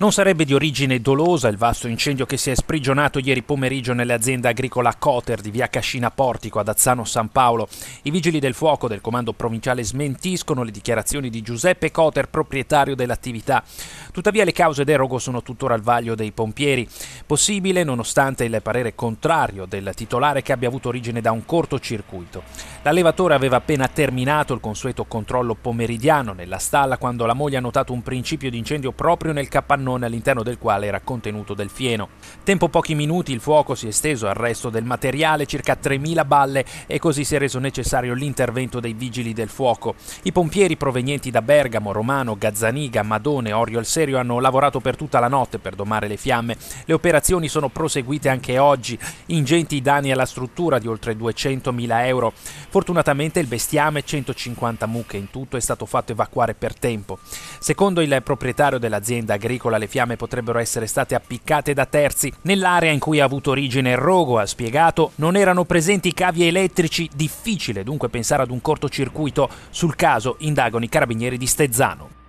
Non sarebbe di origine dolosa il vasto incendio che si è sprigionato ieri pomeriggio nell'azienda agricola Coter di via Cascina Portico ad Azzano San Paolo. I vigili del fuoco del comando provinciale smentiscono le dichiarazioni di Giuseppe Coter, proprietario dell'attività. Tuttavia le cause d'erogo sono tuttora al vaglio dei pompieri. Possibile nonostante il parere contrario del titolare che abbia avuto origine da un cortocircuito. L'allevatore aveva appena terminato il consueto controllo pomeridiano nella stalla quando la moglie ha notato un principio di incendio proprio nel capannone cannone all'interno del quale era contenuto del fieno. Tempo pochi minuti il fuoco si è esteso al resto del materiale, circa 3.000 balle, e così si è reso necessario l'intervento dei vigili del fuoco. I pompieri provenienti da Bergamo, Romano, Gazzaniga, Madone, Orio e Serio hanno lavorato per tutta la notte per domare le fiamme. Le operazioni sono proseguite anche oggi, ingenti danni alla struttura di oltre 200.000 euro. Fortunatamente il bestiame, 150 mucche in tutto, è stato fatto evacuare per tempo. Secondo il proprietario dell'azienda agricola le fiamme potrebbero essere state appiccate da terzi. Nell'area in cui ha avuto origine il rogo, ha spiegato, non erano presenti cavi elettrici, difficile dunque pensare ad un cortocircuito. Sul caso indagano i carabinieri di Stezzano.